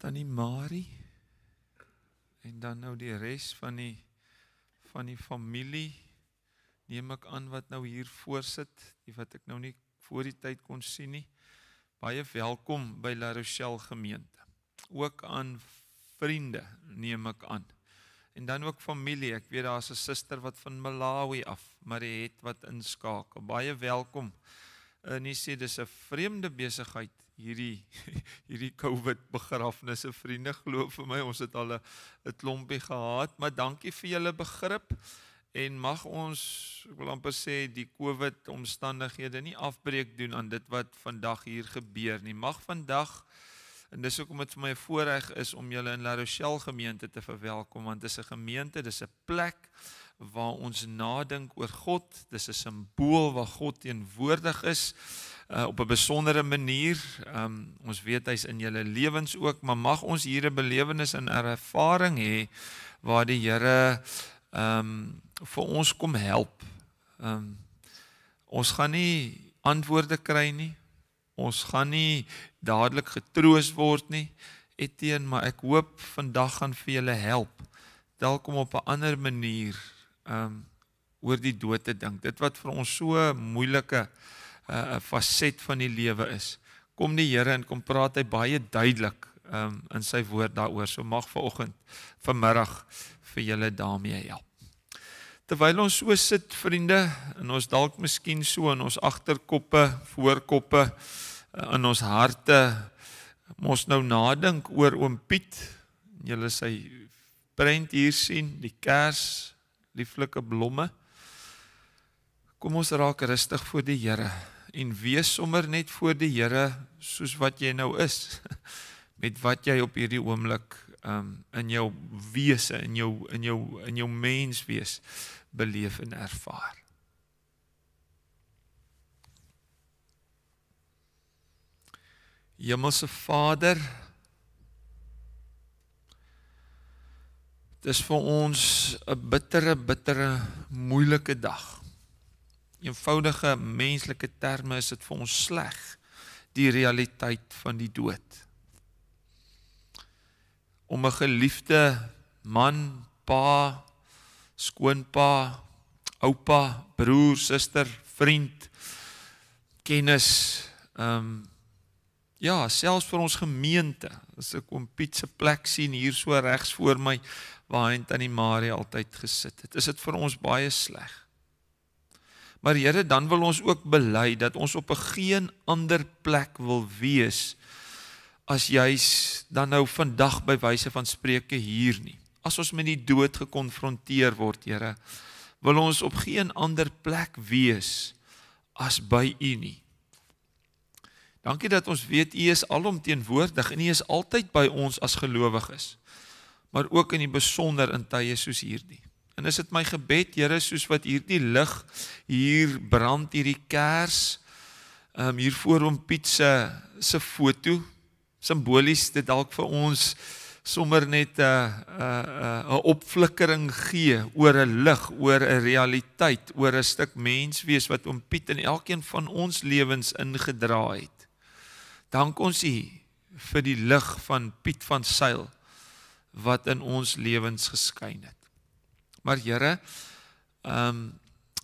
Tannie Marie en dan nou die res van die van die familie neem ek aan wat nou hier voorsit, die wat ek nou nie voor die tyd kon sien nie. Baie welkom by La Rochelle gemeente. Ook aan vriende neem ek aan. En dan ook familie. Ek weet daar's 'n suster wat van Malawi af, maar hy het wat inskakel. Baie welkom. En eh, jy sê dis 'n vreemde besigheid hierdie hierdie COVID begrafnisse vriende glo vir my ons het al 'n klompie gehad maar dankie vir julle begrip en mag ons ek wil amper sê die COVID omstandighede nie afbreek doen aan dit wat vandag hier gebeur nie mag vandag en dis hoekom dit vir my 'n voorreg is om julle in La Rochelle gemeente te verwelkom want dis 'n gemeente dis 'n plek waar ons nadink oor God dis 'n simbool waar God teenwoordig is uh, op 'n besondere manier. Um, ons weet hy's in julle lewens ook, maar mag ons hier 'n belewenis en 'n ervaring hê waar die Here um vir ons kom help. Um ons gaan nie antwoorde kry nie. Ons gaan nie dadelik getroos word nie. Etien, maar ek hoop vandag gaan vir julle help. Dalk om op 'n ander manier um oor die dood te dink. Dit wat vir ons so moeilike uh uh, eh, 'n faset van die lewe is. Kom die Here en kom praat hy baie duidelik um, in sy woord daaroor. So mag vanoggend, vanmiddag vir julle daarmee help. Terwyl ons so sit, vriende, en ons dalk miskien so in ons agterkoppe, voorkoppe eh, in ons harte mos nou nadink oor oom Piet. Julle sy prent hier sien, die kers, lieflike blomme. Kom ons raak rustig voor die Here en wees sommer net voor die Here soos wat jy nou is met wat jy op hierdie oomblik um in jou wese in jou in jou in jou mens wees beleef en ervaar. Hemelse Vader Dis vir ons 'n bittere bittere moeilike dag eenvoudige menslike terme is dit vir ons sleg die realiteit van die dood. Om 'n geliefde man, pa, skoonpa, oupa, broer, suster, vriend, kennis, ehm um, ja, selfs vir ons gemeente, as ek oom Piet se plek sien hier so regs voor my waar hy en tannie Marie altyd gesit het. Is dit vir ons baie sleg? Maar Here, dan wil ons ook bely dat ons op 'n geen ander plek wil wees as jy's dan nou vandag by wyse van spreuke hier nie. As ons met die dood gekonfronteer word, Here, wil ons op geen ander plek wees as by U nie. Dankie dat ons weet U is alomteenwoordig en U is altyd by ons as gelowiges, maar ook in die besonder in tye soos hierdie. En is dit my gebed, Here, soos wat hierdie lig hier brand hierdie kers um hier voor om Piet se se foto simbolies dit dalk vir ons sommer net 'n 'n 'n opflikkering gee oor 'n lig, oor 'n realiteit, oor 'n stuk menswees wat oom Piet in elkeen van ons lewens ingedra het. Dank ons U vir die lig van Piet van Sail wat in ons lewens geskyn het. Maar Here, ehm um,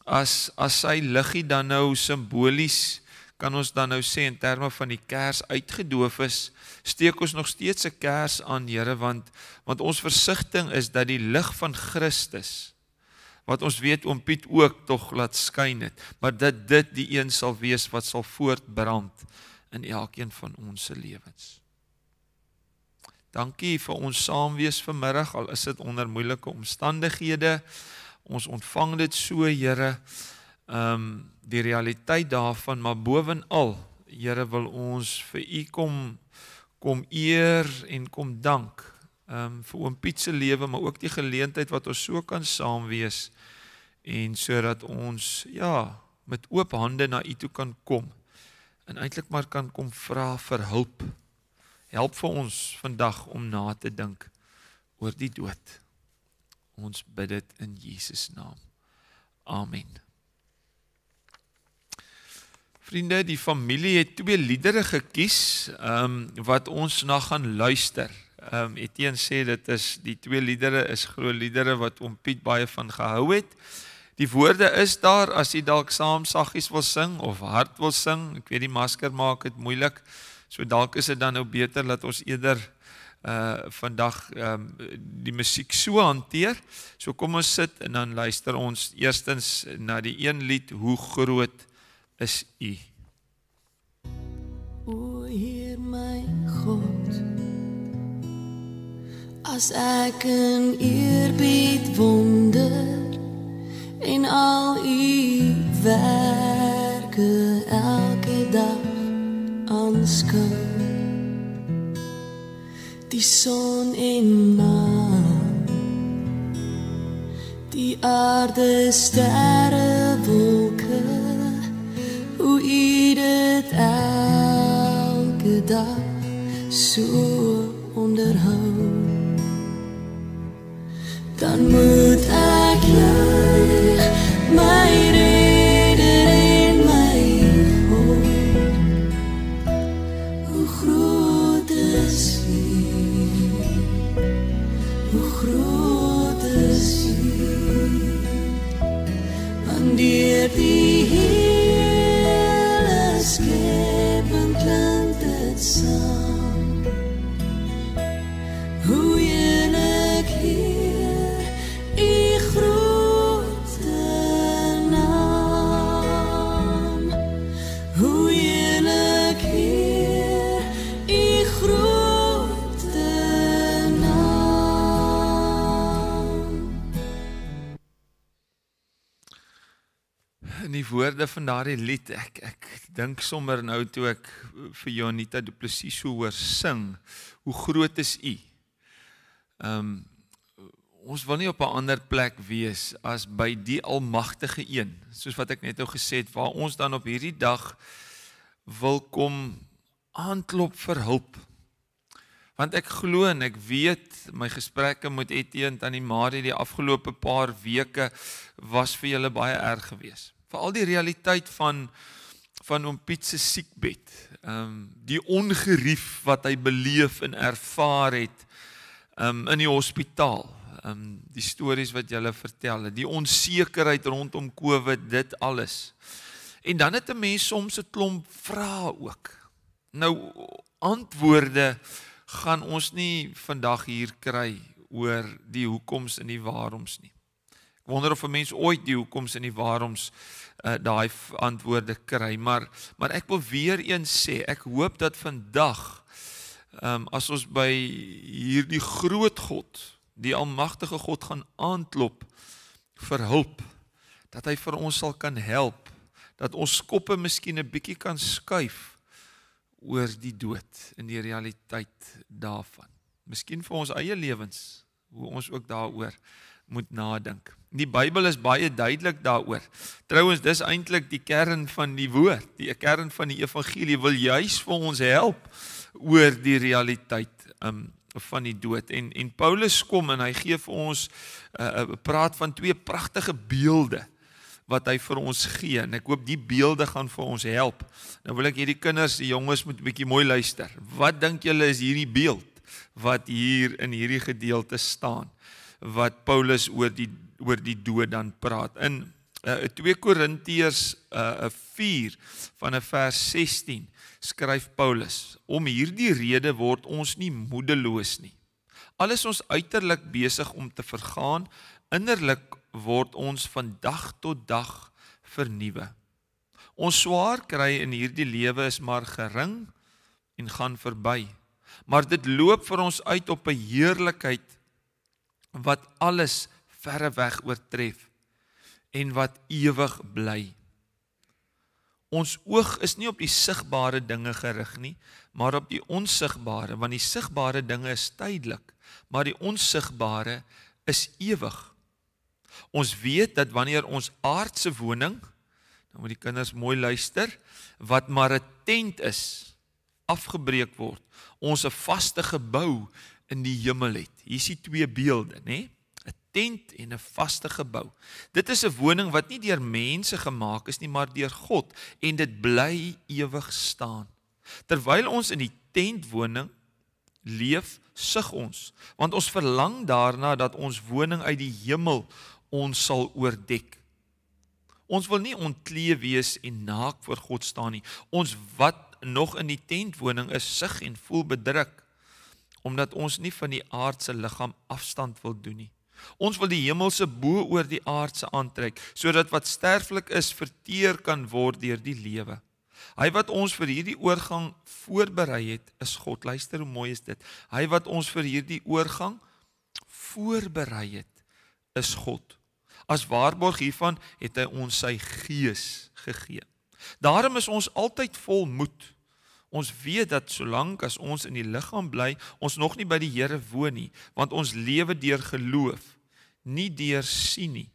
as as sy liggie dan nou simbolies kan ons dan nou sê in terme van die kers uitgedoof is, steek ons nog steeds 'n kers aan, Here, want want ons versigtiging is dat die lig van Christus wat ons weet oom Piet ook tog laat skyn het, maar dat dit die een sal wees wat sal voortbrand in elkeen van ons se lewens. Dankie vir ons saamwees vanmiddag al is dit onder moeilike omstandighede. Ons ontvang dit so, Here. Ehm um, die realiteit daarvan, maar bovenal, Here wil ons vir U kom kom eer en kom dank. Ehm um, vir oom Piet se lewe, maar ook die geleentheid wat ons so kan saamwees en sodat ons ja, met oop hande na U toe kan kom en eintlik maar kan kom vra vir hulp help vir ons vandag om na te dink oor die dood. Ons bid dit in Jesus naam. Amen. Vriende, die familie het twee liedere gekies, ehm um, wat ons na gaan luister. Ehm um, Etienne sê dit is die twee liedere is groot liedere wat om Piet baie van gehou het. Die woorde is daar as jy dalk saam saggies wil sing of hard wil sing. Ek weet die masker maak dit moeilik. So dalk is dit dan nou beter dat ons eerder uh vandag ehm um, die musiek so hanteer. So kom ons sit en dan luister ons eerstens na die een lied Hoe groot is U? O Heer my God. As ek in eerbied wonder en al U werk die son en maan die aarde sterre wolke hoe u dit elke dag so onderhou dan moet ek lig my die woorde van daardie lied. Ek ek dink sommer nou toe ek vir Jonita Du Plessis so hoor sing, hoe groot is U? Ehm um, ons wil nie op 'n ander plek wees as by die almagtige een, soos wat ek net nou gesê het, waar ons dan op hierdie dag wil kom aanklop vir hulp. Want ek glo en ek weet my gesprekke met Etienne en tannie Marie die afgelope paar weke was vir julle baie erg geweest veral die realiteit van van oom Piet se siekbed. Ehm um, die ongerief wat hy beleef en ervaar het ehm um, in die hospitaal. Ehm um, die stories wat jy vertel, die onsekerheid rondom COVID, dit alles. En dan het 'n mens soms 'n klomp vrae ook. Nou antwoorde gaan ons nie vandag hier kry oor die hoekoms en die waaroms nie. Ek wonder of 'n mens ooit die hoekoms en die waaroms uh, daai antwoorde kry maar maar ek wil weer een sê ek hoop dat vandag um, as ons by hierdie groot God die almagtige God gaan aanklop vir hulp dat hy vir ons sal kan help dat ons skoppe miskien 'n bietjie kan skuif oor die dood en die realiteit daarvan miskien vir ons eie lewens hoe ons ook daaroor moet nadink Die Bybel is baie duidelik daaroor. Trouwens, dis eintlik die kern van die woord. Die kern van die evangelie wil juis vir ons help oor die realiteit um van die dood. En en Paulus kom en hy gee vir ons 'n uh, uh, praat van twee pragtige beelde wat hy vir ons gee en ek hoop die beelde gaan vir ons help. Nou wil ek hierdie kinders, die jonges moet 'n bietjie mooi luister. Wat dink julle is hierdie beeld wat hier in hierdie gedeelte staan wat Paulus oor die oor die dood dan praat. In uh, eh, 2 Korintiërs uh, eh, 4 eh, van vers 16 skryf Paulus: "Om hierdie rede word ons nie moedeloos nie. Al is ons uiterlik besig om te vergaan, innerlik word ons van dag tot dag vernuwe. Ons swaar kry in hierdie lewe is maar gering en gaan verby, maar dit loop vir ons uit op 'n heerlikheid wat alles verre weg oortref en wat ewig bly. Ons oog is nie op die sigbare dinge gerig nie, maar op die onsigbare, want die sigbare dinge is tydelik, maar die onsigbare is ewig. Ons weet dat wanneer ons aardse woning, nou moet die kinders mooi luister, wat maar 'n tent is, afgebreek word, ons 'n vaste gebou in die hemel het. Hier is die twee beelde, nê? Nee? tent en 'n vaste gebou. Dit is 'n woning wat nie deur mense gemaak is nie, maar deur God en dit bly ewig staan. Terwyl ons in die tentwoning leef, sug ons, want ons verlang daarna dat ons woning uit die hemel ons sal oordek. Ons wil nie ontklee wees en naak voor God staan nie. Ons wat nog in die tentwoning is, sug en voel bedruk omdat ons nie van die aardse liggaam afstand wil doen nie. Ons wil die hemelse bo oor die aardse aantrek sodat wat sterflik is verteer kan word deur die lewe. Hy wat ons vir hierdie oorgang voorberei het, is God. Luister hoe mooi is dit. Hy wat ons vir hierdie oorgang voorberei het, is God. As waarborg hiervan het hy ons sy gees gegee. Daarom is ons altyd vol moed Ons weet dat solank as ons in die liggaam bly, ons nog nie by die Here woon nie, want ons lewe deur geloof, nie deur sien nie.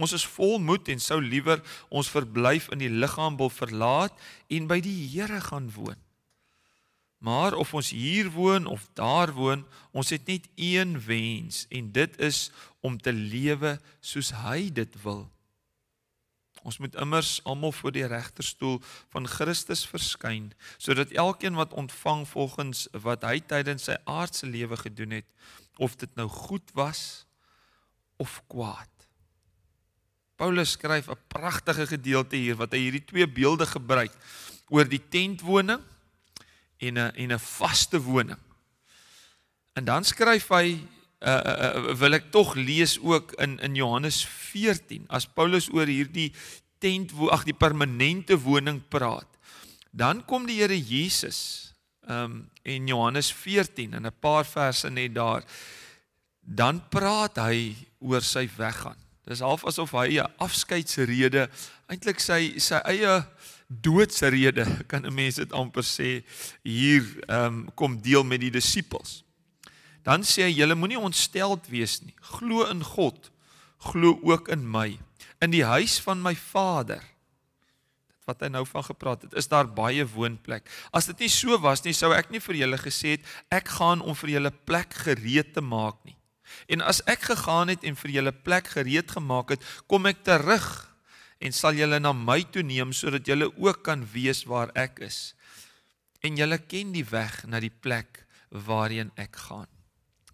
Ons is vol moed en sou liewer ons verblyf in die liggaam wil verlaat en by die Here gaan woon. Maar of ons hier woon of daar woon, ons het net een wens en dit is om te lewe soos hy dit wil Ons moet immers almal voor die regterstoel van Christus verskyn sodat elkeen wat ontvang volgens wat hy tydens sy aardse lewe gedoen het of dit nou goed was of kwaad. Paulus skryf 'n pragtige gedeelte hier wat hy hierdie twee beelde gebruik oor die tentwoning en 'n en 'n vaste woning. En dan skryf hy uh, wil ek tog lees ook in in Johannes 14 as Paulus oor hierdie tent wo ag die permanente woning praat. Dan kom die Here Jesus um in Johannes 14 in 'n paar verse net daar dan praat hy oor sy weggaan. Dis half asof hy 'n afskeidsrede, eintlik sy sy eie doodsrede kan 'n mens dit amper sê hier um kom deel met die disippels dan sê hy julle moenie ontsteld wees nie. Glo in God, glo ook in my. In die huis van my Vader wat hy nou van gepraat het, is daar baie woonplek. As dit nie so was nie, sou ek nie vir julle gesê het ek gaan om vir julle plek gereed te maak nie. En as ek gegaan het en vir julle plek gereed gemaak het, kom ek terug en sal julle na my toe neem sodat julle ook kan weet waar ek is. En julle ken die weg na die plek waarheen ek gaan.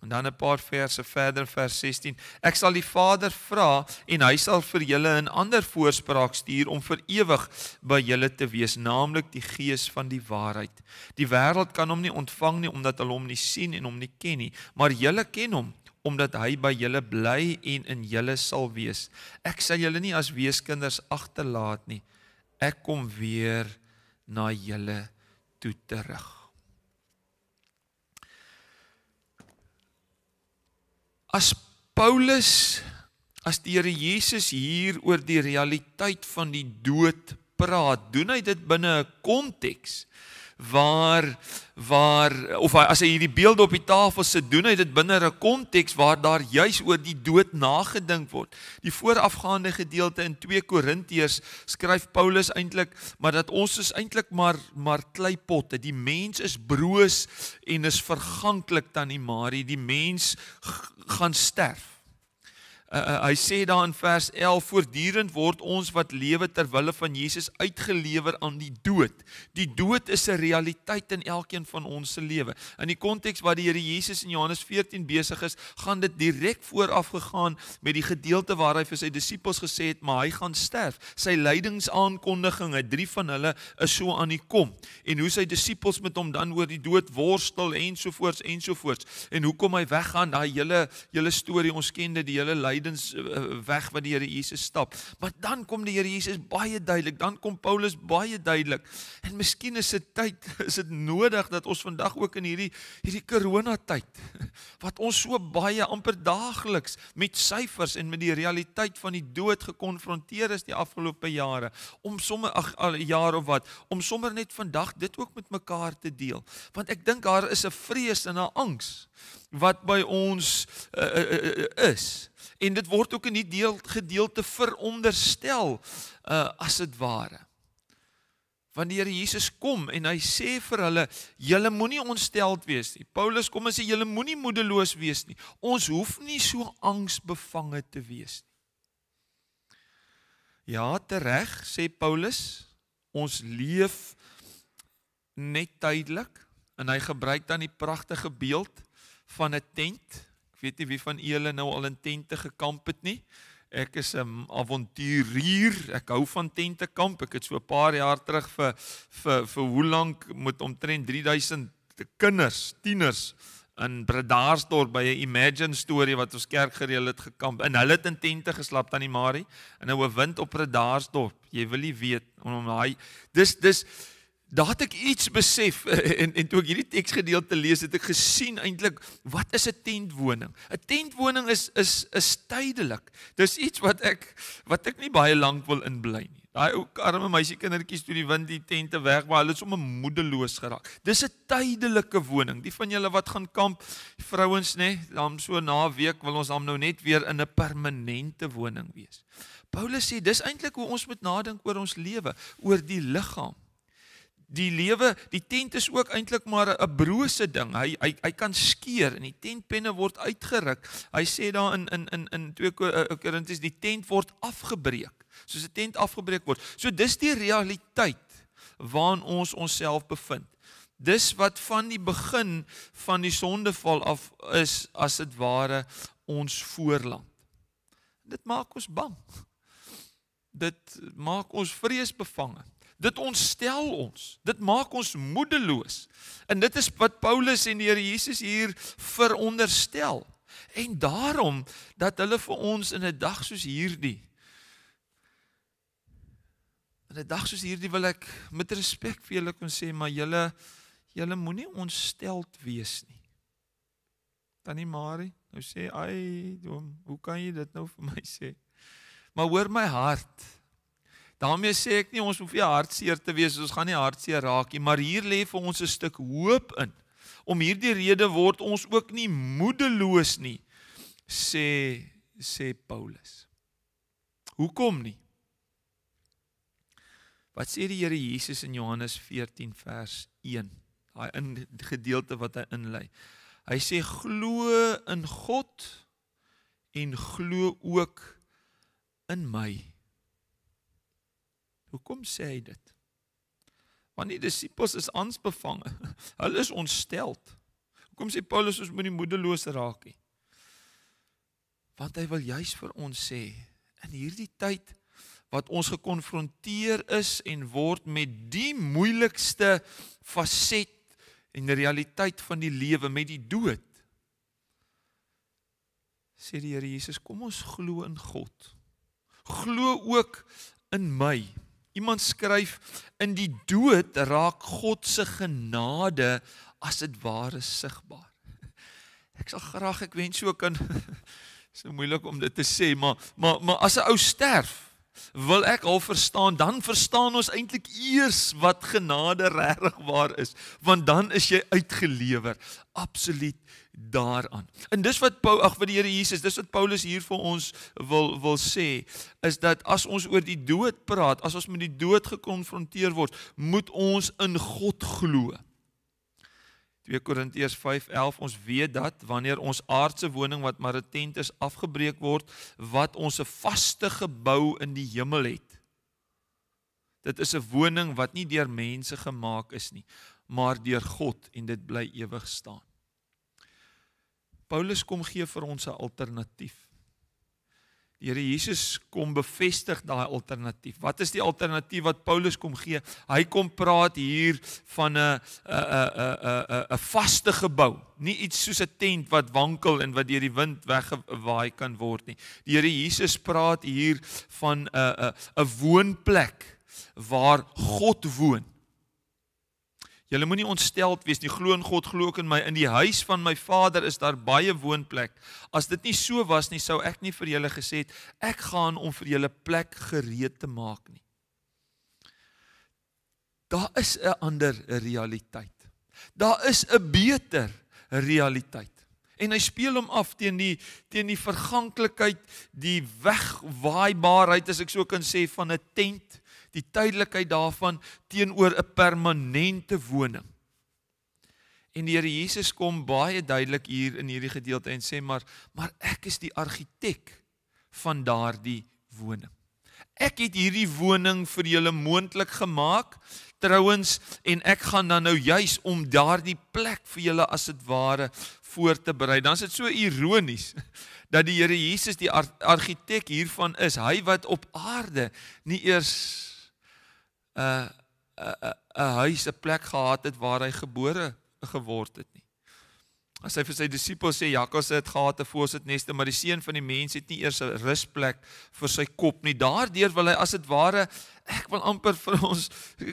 En dan 'n paar verse verder vers 16. Ek sal die Vader vra en hy sal vir julle 'n ander voorspraak stuur om vir ewig by julle te wees, naamlik die Gees van die waarheid. Die wêreld kan hom nie ontvang nie omdat hulle hom nie sien en hom nie ken nie, maar julle ken hom omdat hy by julle bly en in julle sal wees. Ek sal julle nie as weeskinders agterlaat nie. Ek kom weer na julle toe terug. as Paulus as die Here Jesus hier oor die realiteit van die dood praat, doen hy dit binne 'n konteks waar waar of as hy hierdie beelde op die tafel sit doen hy dit binne 'n konteks waar daar juis oor die dood nagedink word. Die voorafgaande gedeelte in 2 Korintiërs skryf Paulus eintlik maar dat ons is eintlik maar maar kleipotte. Die mens is broos en is verganklik tannie Marie. Die mens gaan sterf uh, hy sê daar in vers 11 voortdurend word ons wat lewe ter wille van Jesus uitgelewer aan die dood. Die dood is 'n realiteit in elkeen van ons se lewe. In die konteks waar die Here Jesus in Johannes 14 besig is, gaan dit direk vooraf gegaan met die gedeelte waar hy vir sy disippels gesê het, "Maar hy gaan sterf." Sy lydingsaankondiging, hy drie van hulle is so aan die kom en hoe sy disippels met hom dan oor die dood worstel ensovoorts ensovoorts en hoekom hy weggaan, daai hele hele storie ons kende, die hele lydens eh, eh, weg wat die Here Jesus stap. Maar dan kom die Here Jesus baie duidelik, dan kom Paulus baie duidelik. En miskien is dit tyd, is dit nodig dat ons vandag ook in hierdie hierdie koronatyd wat ons so baie amper daagliks met syfers en met die realiteit van die dood gekonfronteer is die afgelope jare, om sommer ag al jaar of wat, om sommer net vandag dit ook met mekaar te deel. Want ek dink daar is 'n vrees en 'n angs wat by ons uh, uh, uh, is en dit word ook in die deel gedeelte veronderstel uh, as dit ware wanneer Jesus kom en hy sê vir hulle julle moenie ontsteld wees nie Paulus kom en sê julle moenie moedeloos wees nie ons hoef nie so angsbevange te wees nie ja tereg sê Paulus ons leef net tydelik en hy gebruik dan die pragtige beeld uh van 'n tent. Ek weet nie wie van julle nou al in tente gekamp het nie. Ek is 'n avonturier. Ek hou van tente kamp. Ek het so 'n paar jaar terug vir vir vir hoe lank met omtrent 3000 kinders, tieners in Bredasdorp by 'n Imagine storie wat ons kerk gereël het gekamp. En hulle het in tente geslaap tannie Marie in 'n oewind op Bredasdorp. Jy wil nie weet om hom daai dis dis daar het ek iets besef en en toe ek hierdie teksgedeelte lees het ek gesien eintlik wat is 'n tentwoning? 'n Tentwoning is is is tydelik. Dis iets wat ek wat ek nie baie lank wil inbly nie. Daai ou arme meisiekindertjies toe die wind die tente weg, maar hulle is om 'n moedeloos geraak. Dis 'n tydelike woning. Die van julle wat gaan kamp, vrouens nê, nee, dan so na week wil ons dan nou net weer in 'n permanente woning wees. Paulus sê dis eintlik hoe ons moet nadink oor ons lewe, oor die liggaam die lewe, die tent is ook eintlik maar 'n brose ding. Hy hy hy kan skeer en die tentpenne word uitgeruk. Hy sê daar in in in in 2 eh, eh, Korintiërs die tent word afgebreek. Soos 'n tent afgebreek word. So dis die realiteit waarin ons onsself bevind. Dis wat van die begin van die sondeval af is as dit ware ons voorland. Dit maak ons bang. Dit maak ons vreesbevange. Dit ontstel ons. Dit maak ons moedeloos. En dit is wat Paulus en die Here Jesus hier veronderstel. En daarom dat hulle vir ons in 'n dag soos hierdie in 'n dag soos hierdie wil ek met respek vir julle kon sê, maar julle julle moenie ontsteld wees nie. Tannie Marie, nou sê, "Ai, hoe kan jy dit nou vir my sê?" Maar hoor my hart. Daarmee sê ek nie ons hoef nie hartseer te wees, ons gaan nie hartseer raak nie, maar hier lê vir ons 'n stuk hoop in. Om hierdie rede word ons ook nie moedeloos nie, sê sê Paulus. Hoekom nie? Wat sê die Here Jesus in Johannes 14 vers 1? Daai in gedeelte wat hy inlei. Hy sê glo in God en glo ook in my. Hoekom sê hy dit? Want die disippels is aansbevange. Hulle is ontsteld. Hoekom sê Paulus ons moet nie moedeloos raak nie? Want hy wil juis vir ons sê in hierdie tyd wat ons gekonfronteer is en word met die moeilikste faset en realiteit van die lewe met die dood. Sê die Here Jesus, kom ons glo in God. Glo ook in my. Iemand skryf in die dood raak God se genade as dit ware sigbaar. Ek sal graag ek wens so kan so moeilik om dit te sê, maar maar maar as 'n ou sterf wil ek al verstaan dan verstaan ons eintlik eers wat genade regwaar is want dan is jy uitgelewer absoluut daaraan. En dis wat Paul ag vir die Here Jesus, dis wat Paulus hier vir ons wil wil sê, is dat as ons oor die dood praat, as ons met die dood gekonfronteer word, moet ons in God glo. 2 Korintiërs 5:11 Ons weet dat wanneer ons aardse woning wat maar 'n tent is afgebreek word, wat ons 'n vaste gebou in die hemel het. Dit is 'n woning wat nie deur mense gemaak is nie, maar deur God en dit bly ewig staan. Paulus kom gee vir ons 'n alternatief. Die Here Jesus kom bevestig daai alternatief. Wat is die alternatief wat Paulus kom gee? Hy kom praat hier van 'n 'n 'n 'n 'n 'n vaste gebou, nie iets soos 'n tent wat wankel en wat deur die wind weggewaai kan word nie. Die Here Jesus praat hier van 'n 'n 'n woonplek waar God woon. Julle moenie ontsteld wees nie. Glo in God, glo ook in my. In die huis van my Vader is daar baie woonplek. As dit nie so was nie, sou ek nie vir julle gesê het ek gaan om vir julle plek gereed te maak nie. Daar is 'n ander realiteit. Daar is 'n beter realiteit. En hy speel hom af teen die teen die verganklikheid, die wegwaaibaarheid as ek so kan sê van 'n tent die tydelikheid daarvan teenoor 'n permanente woning. En die Here Jesus kom baie duidelik hier in hierdie gedeelte en sê maar maar ek is die argitek van daardie woning. Ek het hierdie woning vir julle moontlik gemaak trouens en ek gaan dan nou juis om daardie plek vir julle as dit ware voor te berei. Dan is dit so ironies dat die Here Jesus die ar argitek hiervan is. Hy wat op aarde nie eers 'n 'n huis, 'n plek gehad het waar hy gebore geword het nie. As hy vir sy disippels sê Jakkals het gehad 'n voorsitneste, maar die seun van die mens het nie eers 'n rusplek vir sy kop nie. Daardeur wil hy as dit ware ek wil amper vir ons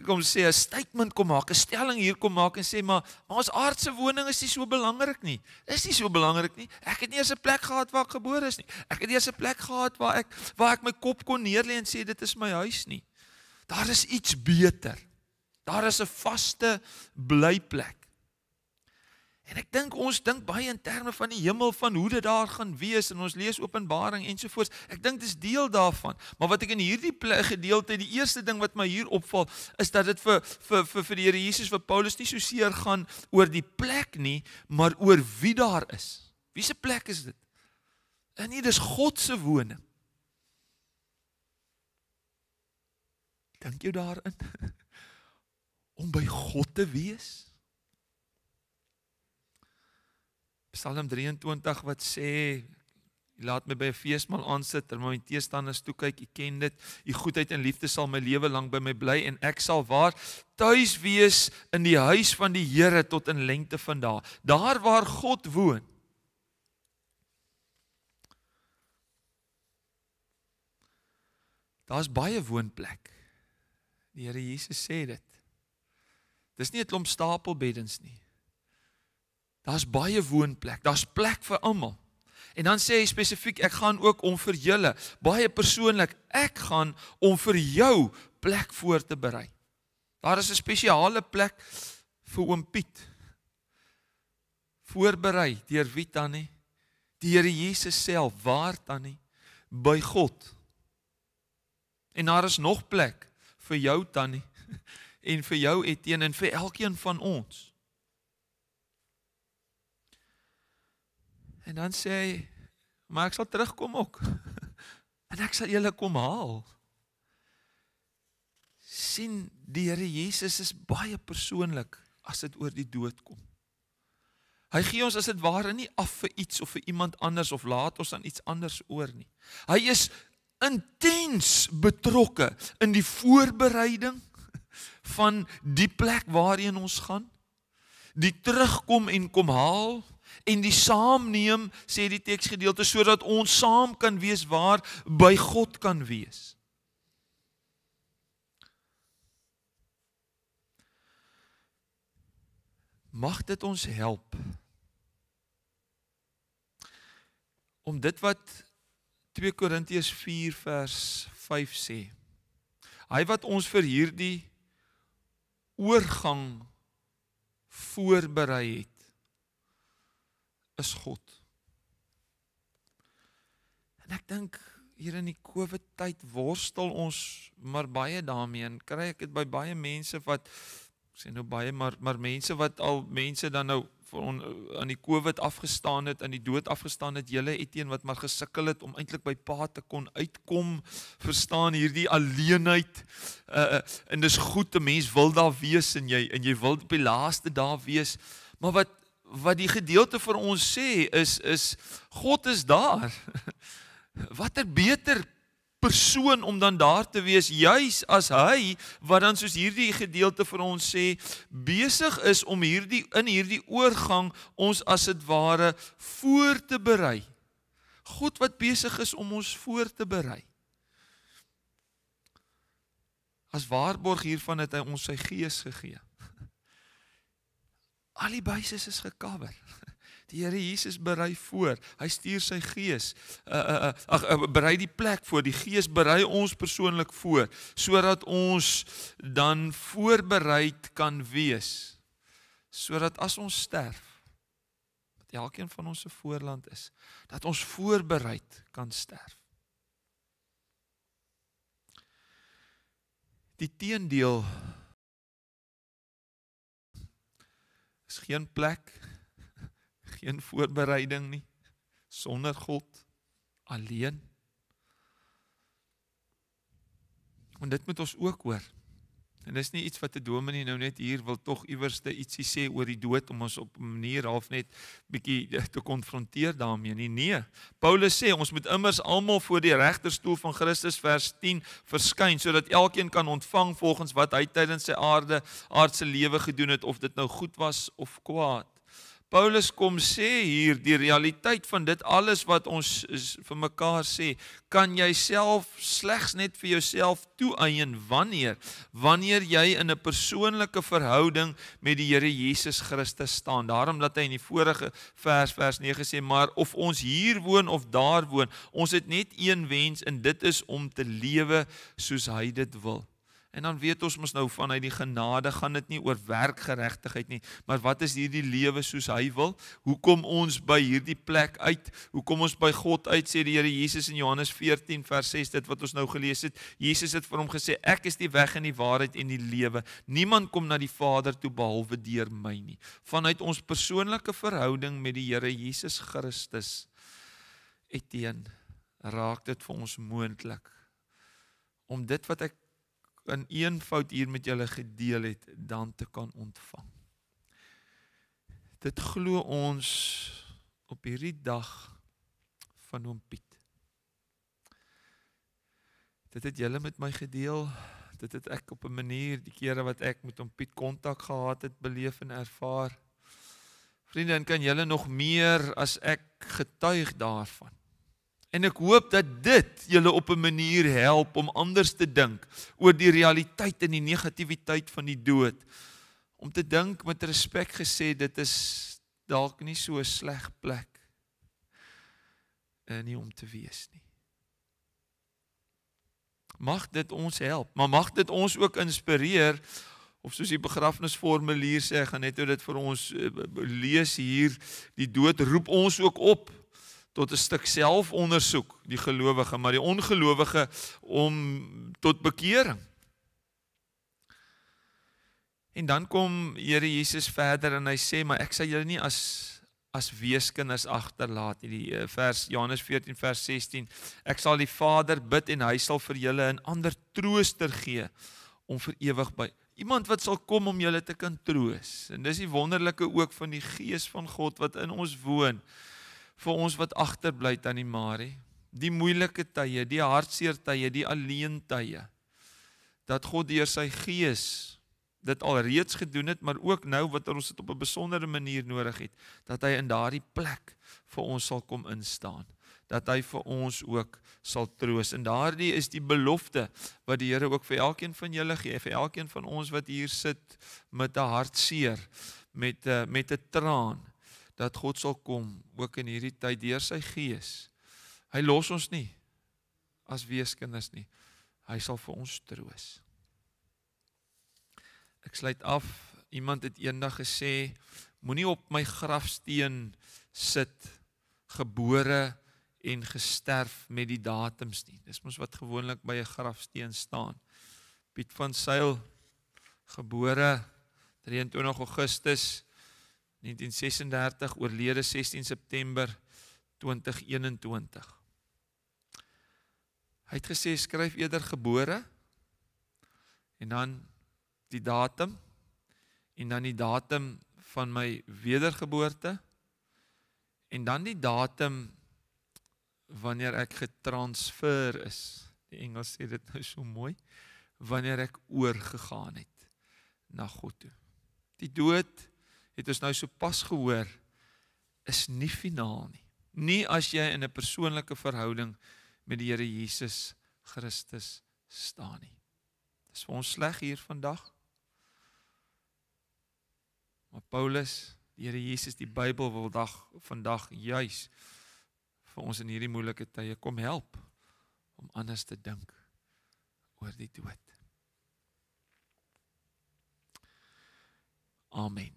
kom sê 'n statement kom maak, 'n stelling hier kom maak en sê maar, maar ons aardse woning is nie so belangrik nie. Is nie so belangrik nie. Ek het nie eers 'n plek gehad waar ek gebore is nie. Ek het eers 'n plek gehad waar ek waar ek my kop kon neerlê en sê dit is my huis nie. Daar is iets beter. Daar is 'n vaste blyplek. En ek dink ons dink baie in terme van die hemel van hoe dit daar gaan wees en ons lees Openbaring ensovoorts. Ek dink dit is deel daarvan. Maar wat ek in hierdie gedeelte die eerste ding wat my hier opval is dat dit vir vir vir vir die Here Jesus vir Paulus nie so seer gaan oor die plek nie, maar oor wie daar is. Wie se plek is dit? En nie dis God se woning. dink jou daarin om by God te wees. Psalm 23 wat sê laat my by 'n feesmaal aansit terwyl my teestanders toe kyk. U ken dit. U goedheid en liefde sal my lewe lank by my bly en ek sal waar tuis wees in die huis van die Here tot in lengte van dae. Daar waar God woon. Daar's baie woonplekke. Die Here Jesus sê dit. Dis nie 'n klomp stapelbeddens nie. Daar's baie woonplek, daar's plek vir almal. En dan sê hy spesifiek, ek gaan ook om vir julle, baie persoonlik, ek gaan om vir jou plek voor te berei. Daar is 'n spesiale plek vir oom Piet. Voorberei deur wie tannie? Die Here Jesus self, waar tannie? By God. En daar is nog plek vir jou tannie en vir jou eteen en vir elkeen van ons. En dan sê hy, maar ek sal terugkom ook. En ek sal julle kom haal. sien die Here Jesus is baie persoonlik as dit oor die dood kom. Hy gee ons as dit ware nie af vir iets of vir iemand anders of laat ons aan iets anders oor nie. Hy is intens betrokke in die voorbereiding van die plek waarheen ons gaan. Die terugkom en kom haal en die saamneem sê die teksgedeelte sodat ons saam kan wees waar by God kan wees. Mag dit ons help om dit wat 2 Korintiërs 4 vers 5 sê. Hy wat ons vir hierdie oorgang voorberei het is God. En ek dink hier in die COVID tyd worstel ons maar baie daarmee. En kry ek dit by baie mense wat sê nou baie maar maar mense wat al mense dan nou on, eh, aan die COVID afgestaan het, aan die dood afgestaan het, julle etien wat maar gesukkel het om eintlik by Pa te kon uitkom, verstaan hierdie alleenheid. Uh en dis goed, 'n mens wil daar wees en jy en jy wil op die laaste dae wees. Maar wat wat die gedeelte vir ons sê is is God is daar. Watter beter persoon om dan daar te wees juis as hy wat dan soos hierdie gedeelte vir ons sê besig is om hierdie in hierdie oorgang ons as dit ware voor te berei. God wat besig is om ons voor te berei. As waarborg hiervan het hy ons sy gees gegee. Al die basis is gekover. Die Here Jesus berei voor. Hy stuur sy Gees. Uh, uh, uh ag uh, uh, berei die plek voor. Die Gees berei ons persoonlik voor sodat ons dan voorberei kan wees. Sodat as ons sterf, dat elkeen van ons se voorland is, dat ons voorberei kan sterf. Die teendeel is geen plek geen voorbereiding nie sonder God alleen. En dit moet ons ook hoor. En dis nie iets wat 'n dominee nou net hier wil tog iewers te ietsie sê oor die dood om ons op 'n manier half net bietjie eh, te konfronteer daarmee nie. Nee. Paulus sê ons moet immers almal voor die regterstoel van Christus vers 10 verskyn sodat elkeen kan ontvang volgens wat hy tydens sy aarde aardse lewe gedoen het of dit nou goed was of kwaad. Paulus kom sê hier die realiteit van dit alles wat ons vir mekaar sê, kan jouself slegs net vir jouself toeëien wanneer wanneer jy in 'n persoonlike verhouding met die Here Jesus Christus staan. Daarom dat hy in die vorige vers vers 9 sê, maar of ons hier woon of daar woon, ons het net een wens en dit is om te lewe soos hy dit wil. En dan weet ons mos nou vanuit die genade gaan dit nie oor werkgeregtigheid nie, maar wat is hierdie lewe soos hy wil? Hoe kom ons by hierdie plek uit? Hoe kom ons by God uit? Sê die Here Jesus in Johannes 14 vers 6 dit wat ons nou gelees het. Jesus het vir hom gesê: "Ek is die weg en die waarheid en die lewe. Niemand kom na die Vader toe behalwe deur my nie." Vanuit ons persoonlike verhouding met die Here Jesus Christus etien raak dit vir ons moontlik om dit wat ek in een fout hier met julle gedeel het, dan te kan ontvang. Dit glo ons op hierdie dag van Oom Piet. Dit het julle met my gedeel. Dit het ek op 'n manier die kere wat ek met Oom Piet kontak gehad het, beleef en ervaar. Vriende, kan julle nog meer as ek getuig daarvan? En ek hoop dat dit julle op 'n manier help om anders te dink oor die realiteit en die negativiteit van die dood. Om te dink met respek gesê dit is dalk nie so 'n sleg plek eh, nie om te wees nie. Mag dit ons help, maar mag dit ons ook inspireer of soos die begrafnisformulier sê, gaan net hoe dit vir ons eh, lees hier, die dood roep ons ook op tot 'n stuk selfondersoek die gelowige maar die ongelowige om tot bekering. En dan kom Here Jesus verder en hy sê maar ek sal julle nie as as weeskinders agterlaat nie. Die eh, vers Johannes 14 vers 16. Ek sal die Vader bid en hy sal vir julle 'n ander trooster gee om vir ewig by iemand wat sal kom om julle te kan troos. En dis die wonderlike ook van die Gees van God wat in ons woon vir ons wat agterbly tannie Marie die moeilike tye die hartseer tye die alleen tye dat God deur sy gees dit alreeds gedoen het maar ook nou wat ons dit op 'n besondere manier nodig het dat hy in daardie plek vir ons sal kom instaan dat hy vir ons ook sal troos en daardie is die belofte wat die Here ook vir elkeen van julle gee vir elkeen van ons wat hier sit met 'n hartseer met eh, met 'n traan dat God sal kom ook in hierdie tyd deur sy gees. Hy los ons nie as weeskinders nie. Hy sal vir ons troos. Ek sluit af. Iemand het eendag gesê, moenie op my grafsteen sit gebore en gesterf met die datums nie. Dis mos wat gewoonlik by 'n grafsteen staan. Piet van Sail gebore 23 Augustus 1910 1936 oorlede 16 September 2021. Hy het gesê skryf eerder gebore en dan die datum en dan die datum van my wedergeboorte en dan die datum wanneer ek getransfer is. Die Engels sê dit nou so mooi wanneer ek oorgegaan het na God toe. Die dood het ons nou sopas gehoor is nie finaal nie. Nie as jy in 'n persoonlike verhouding met die Here Jesus Christus staan nie. Dis vir ons sleg hier vandag. Maar Paulus, die Here Jesus, die Bybel wil dag vandag juis vir ons in hierdie moeilike tye kom help om anders te dink oor die dood. Amen.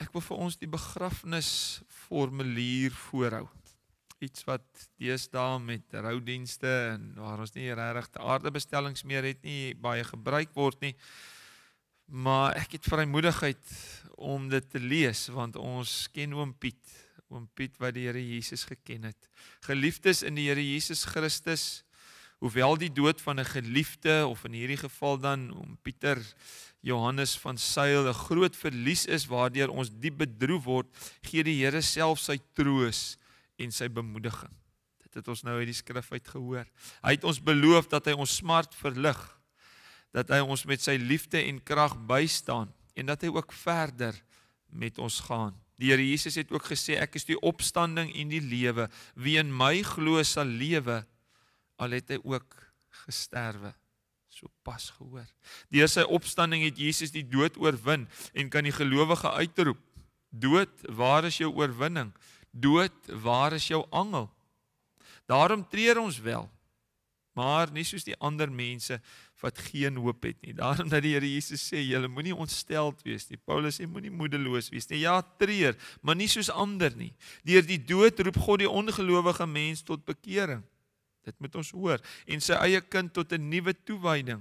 Ek wil vir ons die begrafnis formulier voorhou. Iets wat deesdae met roudienste en waar ons nie regtig te aardebestellings meer het nie baie gebruik word nie. Maar ek het vrymoedigheid om dit te lees want ons ken oom Piet, oom Piet wat die Here Jesus geken het. Geliefdes in die Here Jesus Christus, hoewel die dood van 'n geliefde of in hierdie geval dan om Pieter Johannes van Sail 'n groot verlies is waardeur ons diep bedroef word, gee die Here self sy troos en sy bemoediging. Dit het ons nou uit die skrif uit gehoor. Hy het ons beloof dat hy ons smart verlig, dat hy ons met sy liefde en krag bystaan en dat hy ook verder met ons gaan. Die Here Jesus het ook gesê ek is die opstanding en die lewe. Wie in my glo sal lewe al het hy ook gesterwe so pas gehoor. Deur sy opstanding het Jesus die dood oorwin en kan die gelowige uitroep: Dood, waar is jou oorwinning? Dood, waar is jou angel? Daarom treur ons wel, maar nie soos die ander mense wat geen hoop het nie. Daarom dat die Here Jesus sê, julle moenie ontsteld wees nie. Paulus sê moenie moedeloos wees nie. Ja, treur, maar nie soos ander nie. Deur die dood roep God die ongelowige mens tot bekering. Dit moet ons hoor en sy eie kind tot 'n nuwe toewyding.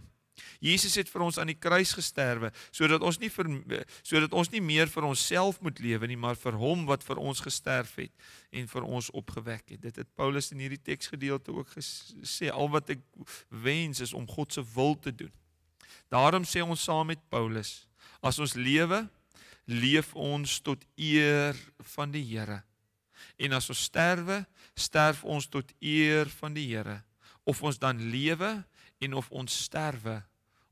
Jesus het vir ons aan die kruis gesterwe sodat ons nie vir sodat ons nie meer vir onsself moet lewe nie, maar vir hom wat vir ons gesterf het en vir ons opgewek het. Dit het Paulus in hierdie teksgedeelte ook gesê, al wat ek wens is om God se wil te doen. Daarom sê ons saam met Paulus, as ons lewe, leef ons tot eer van die Here. En as ons sterwe, sterf ons tot eer van die Here. Of ons dan lewe en of ons sterwe,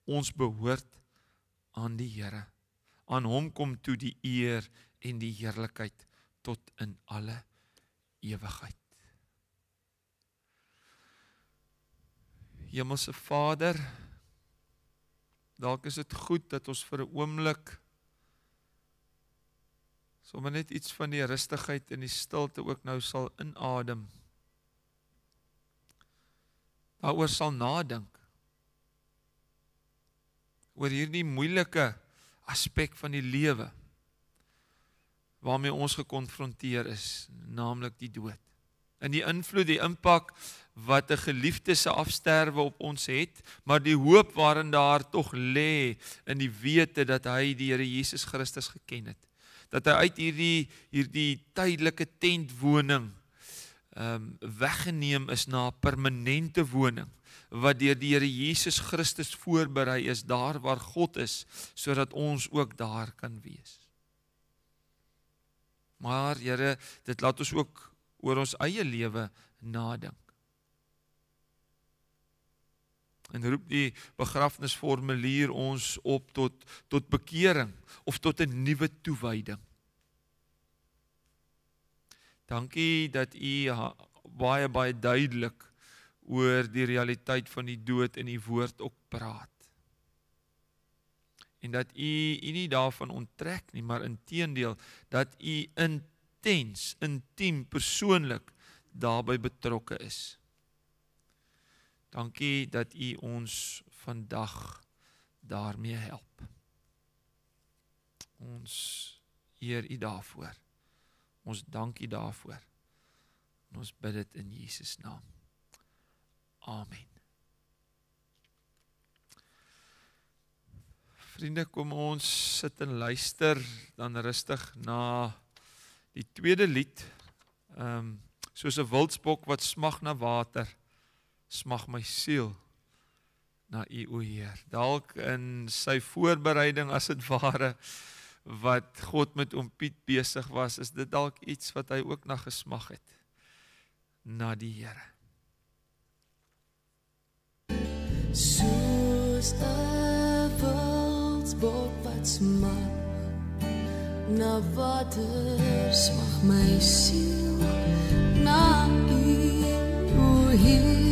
ons behoort aan die Here. Aan hom kom toe die eer en die heerlikheid tot in alle ewigheid. Hemelse Vader, dalk is dit goed dat ons vir 'n oomblik sommer net iets van die rustigheid en die stilte ook nou sal inadem. Daaroor sal nadink. Oor hierdie moeilike aspek van die lewe waarmee ons gekonfronteer is, naamlik die dood. En die invloed, die impak wat 'n geliefde se afsterwe op ons het, maar die hoop waarin daar tog lê in die wete dat hy die Here Jesus Christus geken het dat hy uit hierdie hierdie tydelike tentwoning ehm um, weggeneem is na 'n permanente woning wat deur die Here Jesus Christus voorberei is daar waar God is sodat ons ook daar kan wees. Maar Here, dit laat ons ook oor ons eie lewe nadink en roep die begrafnisformulier ons op tot tot bekering of tot 'n nuwe toewyding. Dankie dat u baie baie duidelik oor die realiteit van die dood in u woord ook praat. En dat u u nie daarvan onttrek nie, maar inteendeel dat u intens, intiem, persoonlik daarbey betrokke is. Dankie dat U ons vandag daarmee help. Ons eer U daarvoor. Ons dank U daarvoor. En ons bid dit in Jesus naam. Amen. Vriende, kom ons sit en luister dan rustig na die tweede lied. Ehm um, soos 'n wildsbok wat smag na water smag my siel na u o heer dalk in sy voorbereiding as dit ware wat God met oom Piet besig was is dit dalk iets wat hy ook na gesmag het na die Here soos 'n wolksbok wat smag na water smag my siel na u o heer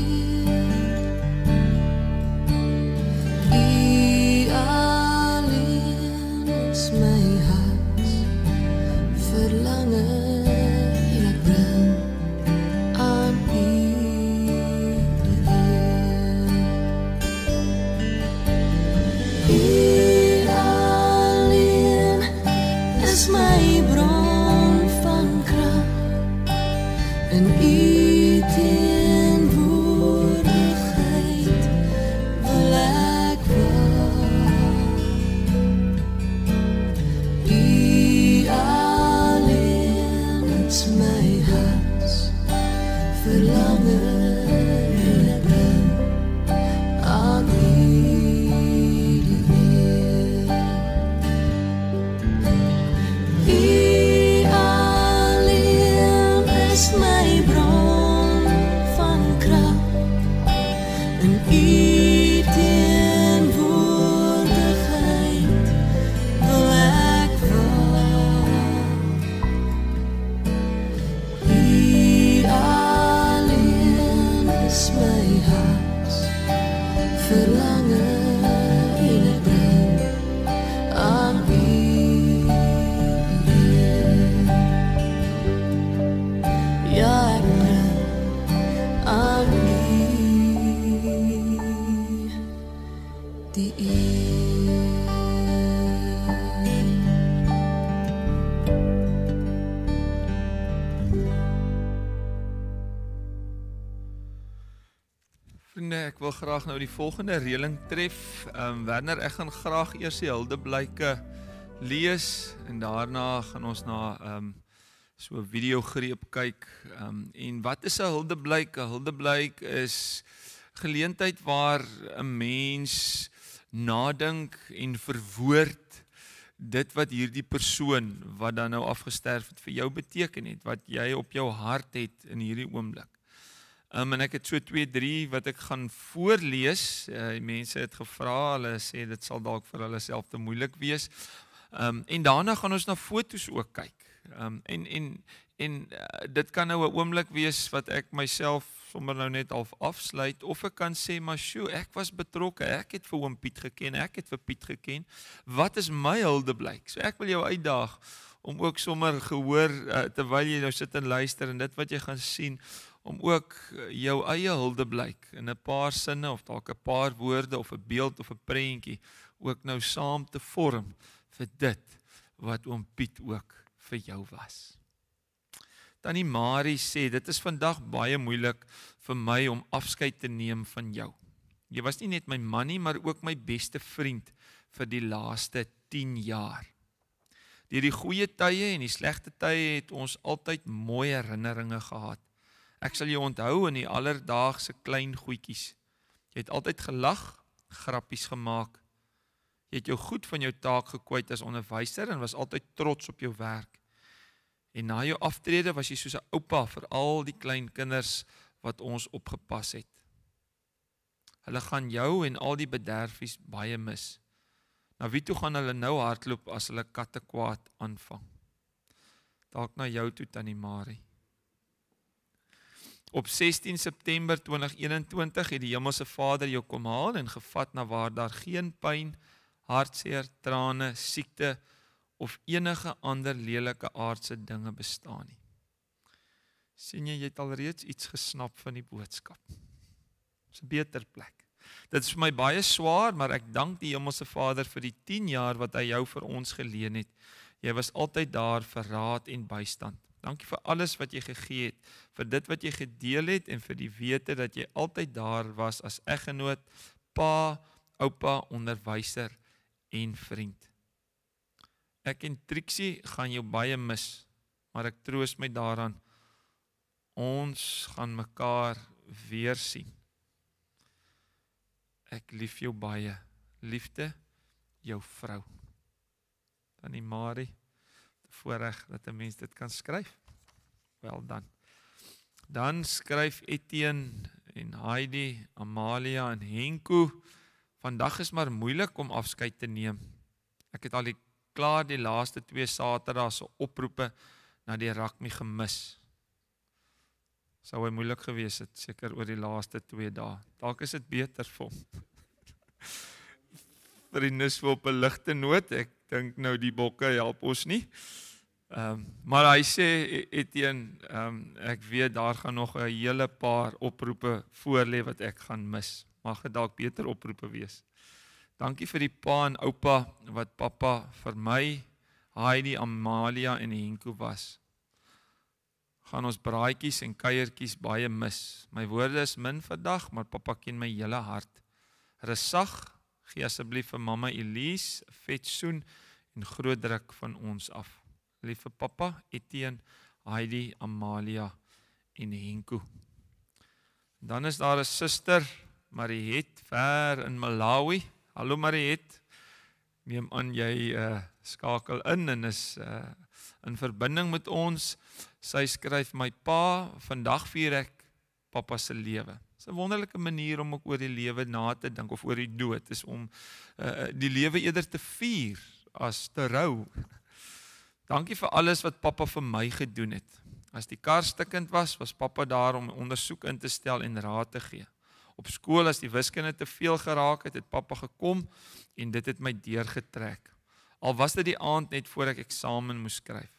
graag nou die volgende reëling tref. Ehm um, Werner, ek gaan graag eers die huldeblyke lees en daarna gaan ons na ehm um, so 'n video greep kyk. Ehm um, en wat is 'n huldeblyk? 'n Huldeblyk is geleentheid waar 'n mens nadink en verwoord dit wat hierdie persoon wat dan nou afgestorf het vir jou beteken het, wat jy op jou hart het in hierdie oomblik. Um, en ek het so 2 3 wat ek gaan voorlees. Uh, mense het gevra, hulle sê dit sal dalk vir hulle self te moeilik wees. Ehm um, en daarna gaan ons na fotos ook kyk. Ehm um, en en en uh, dit kan nou 'n oomblik wees wat ek myself sommer nou net half afsluit of ek kan sê maar sjoe, ek was betrokke. Ek het vir oom Piet geken, ek het vir Piet geken. Wat is my hulde blyk? So ek wil jou uitdaag om ook sommer gehoor uh, terwyl jy nou sit en luister en dit wat jy gaan sien om ook eh, jou eie hulde blyk in 'n paar sinne of dalk 'n paar woorde of 'n beeld of 'n prentjie ook nou saam te vorm vir dit wat oom Piet ook vir jou was. Tannie Marie sê dit is vandag baie moeilik vir my om afskeid te neem van jou. Jy was nie net my man nie, maar ook my beste vriend vir die laaste 10 jaar. Deur die goeie tye en die slegte tye het ons altyd mooi herinneringe gehad. Ek sal jou onthou in die alledaagse klein goedjies. Jy het altyd gelag, grappies gemaak. Jy het jou goed van jou taak gekwyt as onderwyser en was altyd trots op jou werk. En na jou aftrede was jy soos 'n oupa vir al die klein kinders wat ons opgepas het. Hulle gaan jou en al die bederfies baie mis. Na wie toe gaan hulle nou hardloop as hulle katte kwaad aanvang? Dalk na jou toe tannie Marie. Op 16 September 2021 het die Hemelse Vader jou kom haal en gevat na waar daar geen pyn, hartseer, trane, siekte of enige ander lelike aardse dinge bestaan nie. sien jy jy het alreeds iets gesnap van die boodskap. Dis 'n beter plek. Dit is vir my baie swaar, maar ek dank die Hemelse Vader vir die 10 jaar wat hy jou vir ons geleen het. Jy was altyd daar vir raad en bystand. Dankie vir alles wat jy gegee het, vir dit wat jy gedeel het en vir die wete dat jy altyd daar was as eggenoot, pa, oupa, onderwyser en vriend. Ek en Trixie gaan jou baie mis, maar ek troos my daaraan ons gaan mekaar weer sien. Ek lief jou baie. Liefde, jou vrou. Tannie Marie voorreg dat 'n mens dit kan skryf. Wel dan. Dan skryf Etienne en Heidi, Amalia en Henko, vandag is maar moeilik om afskeid te neem. Ek het al die klaar die laaste twee Saterdae se oproepe na die rakmi gemis. Sou hy moeilik gewees het seker oor die laaste 2 dae. Dalk is dit beter vir hom. Vriendes, wil op 'n ligte noot, ek dink nou die bokke help ons nie. Ehm um, maar hy sê e-, Etienne, ehm um, ek weet daar gaan nog 'n hele paar oproepe voor lê wat ek gaan mis. Mag dit dalk beter oproepe wees. Dankie vir die pa en oupa wat pappa vir my, Heidi, Amalia en Henko was. Gaan ons braaitjies en kuiertjies baie mis. My woorde is min vandag, maar pappa ken my hele hart. Resag, gee asseblief vir mamma Elise 'n vet soen en groot druk van ons af liewe pappa Etienne, Heidi, Amalia en Henko. Dan is daar 'n suster, Mariet, ver in Malawi. Hallo Mariet. Neem aan jy uh skakel in en is uh in verbinding met ons. Sy skryf my pa, vandag vier ek pappa se lewe. Dis 'n wonderlike manier om ook oor die lewe na te dink of oor die dood is om uh die lewe eerder te vier as te rou. Dankie vir alles wat pappa vir my gedoen het. As die kar stukkend was, was pappa daar om ondersoek in te stel en raad te gee. Op skool as die wiskunde te veel geraak het, het pappa gekom en dit het my deurgetrek. Al was dit die aand net voor ek eksamen moes skryf.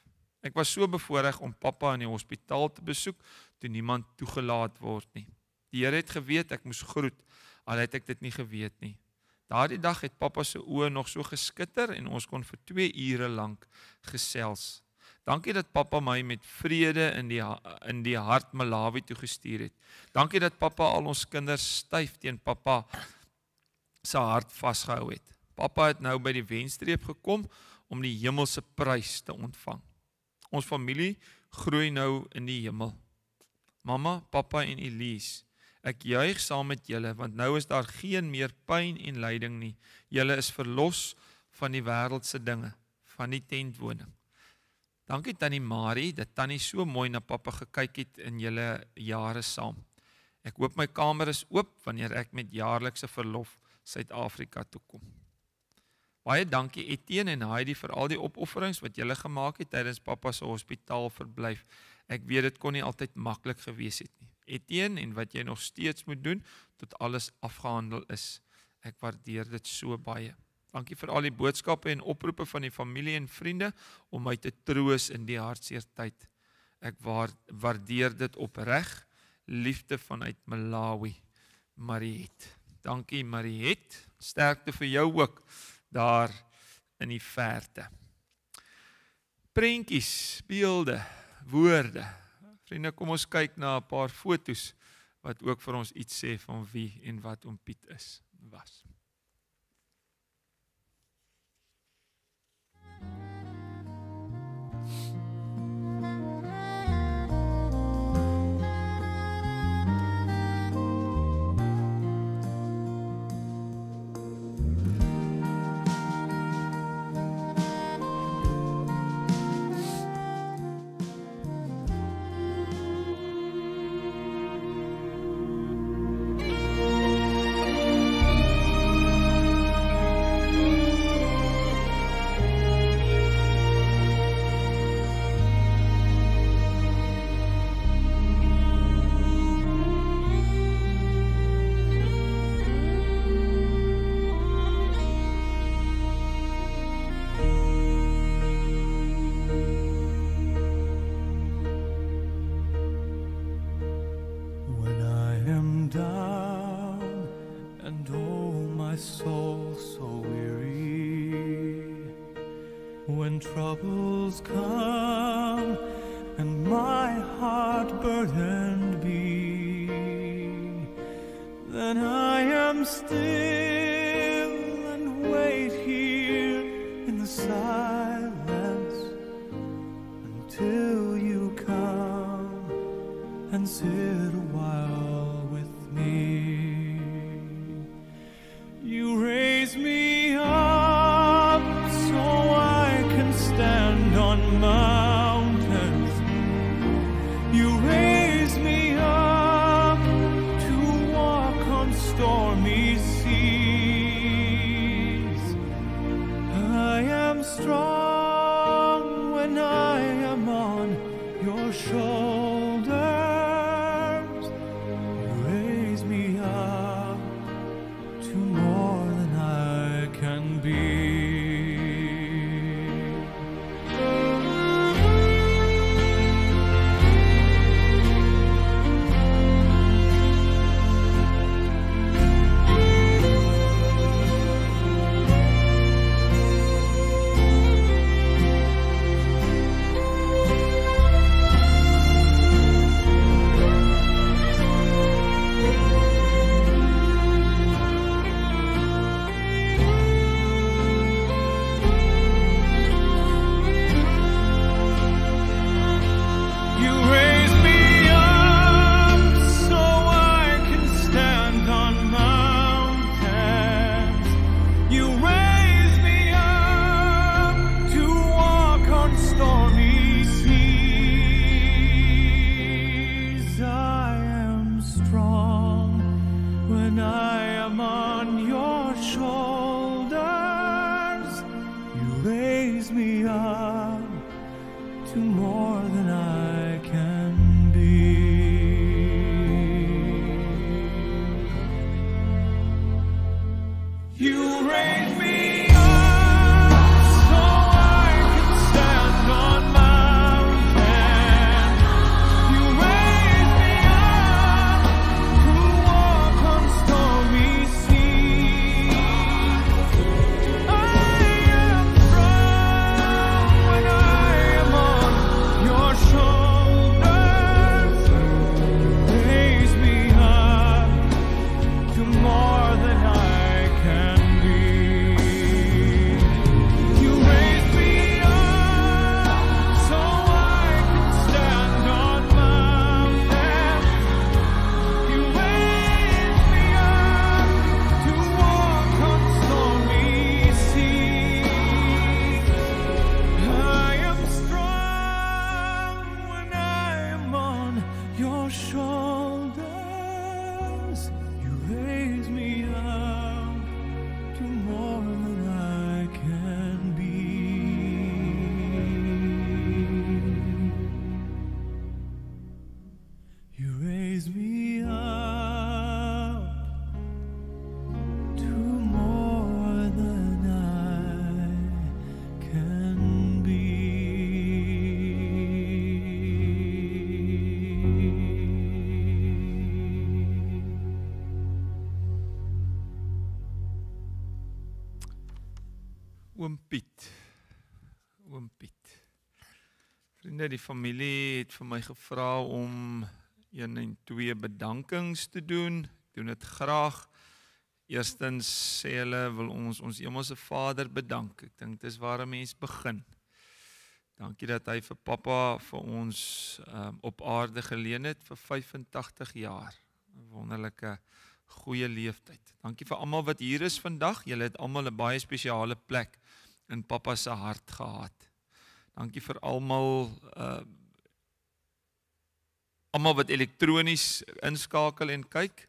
Ek was so bevoorreg om pappa in die hospitaal te besoek toe niemand toegelaat word nie. Die Here het geweet ek moes groet, al het ek dit nie geweet nie. Daardie dag het pappa se oë nog so geskitter en ons kon vir 2 ure lank gesels. Dankie dat pappa my met vrede in die in die hart Malawi toe gestuur het. Dankie dat pappa al ons kinders styf teen pappa se hart vasgehou het. Pappa het nou by die wenstreep gekom om die hemelse prys te ontvang. Ons familie groei nou in die hemel. Mamma, pappa en Elise Ek juig saam met julle want nou is daar geen meer pyn en lyding nie. Julle is verlos van die wêreldse dinge, van die tentwoning. Dankie tannie Marie dat tannie so mooi na pappa gekyk het in julle jare saam. Ek hoop my kamer is oop wanneer ek met jaarlikse verlof Suid-Afrika toe kom. Baie dankie Etienne en Heidi vir al die opofferings wat julle gemaak het tydens pappa se hospitaalverblyf. Ek weet dit kon nie altyd maklik gewees het nie. Etienne en wat jy nog steeds moet doen tot alles afgehandel is. Ek waardeer dit so baie. Dankie vir al die boodskappe en oproepe van die familie en vriende om my te troos in die hartseer tyd. Ek waardeer dit opreg. Liefde vanuit Malawi. Mariet. Dankie Mariet. Sterkte vir jou ook daar in die verte. Prentjies, beelde, woorde. Vriende, kom ons kyk na 'n paar fotos wat ook vir ons iets sê van wie en wat oom Piet is was. come and my heart burdened be, then I am still and wait here in the silence until you come and sit. uit die familie het vir my gevra om 1 en 2 bedankings te doen. Ek doen dit graag. Eerstens sê hulle wil ons ons Hemelse Vader bedank. Ek dink dis waar 'n mens begin. Dankie dat hy vir pappa vir ons um, op aarde geleen het vir 85 jaar. 'n Wonderlike goeie leeftyd. Dankie vir almal wat hier is vandag. Julle het almal 'n baie spesiale plek in pappa se hart gehad. Dankie vir almal uh almal wat elektronies inskakel en kyk.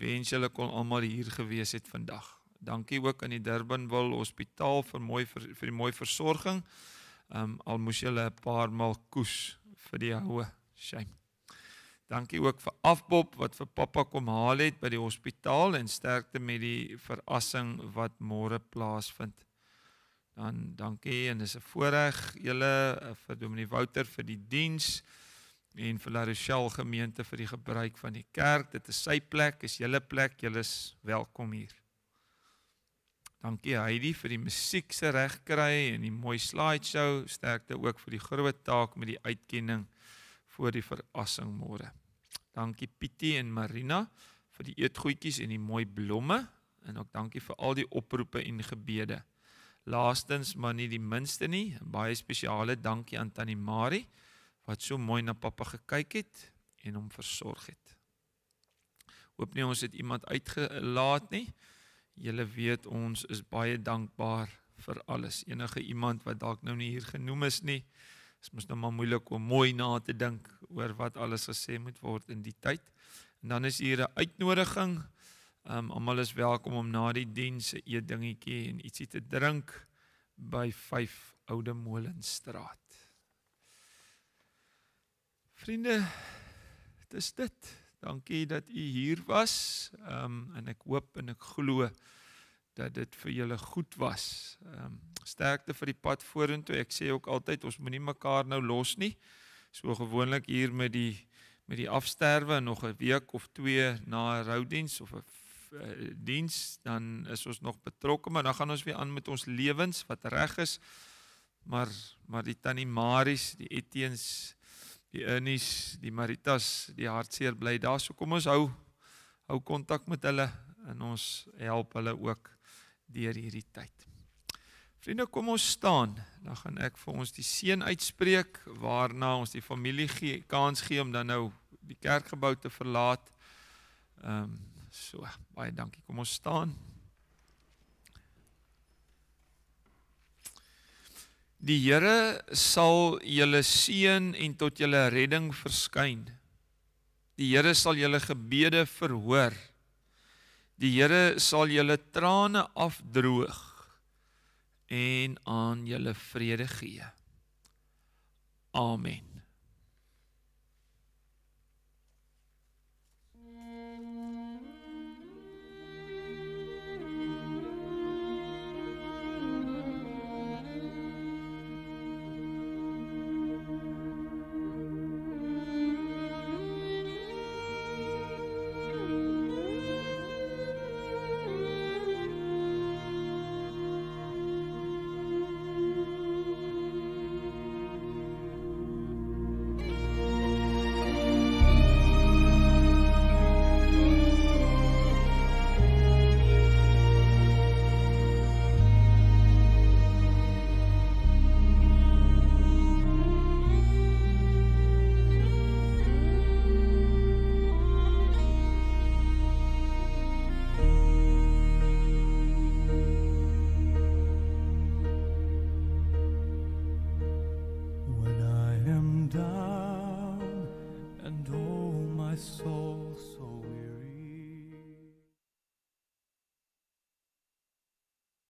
Wens julle kon almal hier gewees het vandag. Dankie ook aan die Durbanwil Hospitaal vir mooi vir, vir die mooi versorging. Um al moes julle 'n paar mal koes vir die houe. Shame. Dankie ook vir Afbob wat vir pappa kom haal het by die hospitaal en sterkte met die verassing wat môre plaasvind dan dankie en dis 'n voorreg julle eh, vir Dominee Wouter vir die diens en vir Larochelle gemeente vir die gebruik van die kerk. Dit is sy plek, is julle plek, julle is welkom hier. Dankie Heidi vir die musiek se regkry en die mooi slideshow. Sterkte ook vir die groot taak met die uitkenning voor die verrassing môre. Dankie Pietie en Marina vir die eetgoedjies en die mooi blomme en ook dankie vir al die oproepe en gebede. Laastens, maar nie die minste nie, baie spesiale dankie aan tannie Marie wat so mooi na pappa gekyk het en hom versorg het. Hoop nie ons het iemand uitgelaat nie. Julle weet ons is baie dankbaar vir alles. Enige iemand wat dalk nou nie hier genoem is nie, is mos nou maar moeilik om mooi na te dink oor wat alles gesê moet word in die tyd. En dan is hier 'n uitnodiging Um almal is welkom om na die diens 'n eet dingetjie en ietsie te drink by 5 Oude Molenstraat. Vriende, dit is dit. Dankie dat u hier was. Um en ek hoop en ek glo dat dit vir julle goed was. Um sterkte vir die pad vorentoe. Ek sê ook altyd ons moenie mekaar nou los nie. So gewoonlik hier met die met die afsterwe nog 'n week of twee na 'n roudiens of 'n uh, diens, dan is ons nog betrokke, maar dan gaan ons weer aan met ons lewens wat reg is. Maar maar die tannie Maries, die Etiens, die Ernies, die Maritas, die hartseer bly daar. So kom ons hou hou kontak met hulle en ons help hulle ook deur hierdie tyd. Vriende, kom ons staan. Dan gaan ek vir ons die seën uitspreek waarna ons die familie gee kans gee om dan nou die kerkgebou te verlaat. Ehm um, So, baie dankie. Kom ons staan. Die Here sal julle seën en tot julle redding verskyn. Die Here sal julle gebede verhoor. Die Here sal julle trane afdroog en aan julle vrede gee. Amen.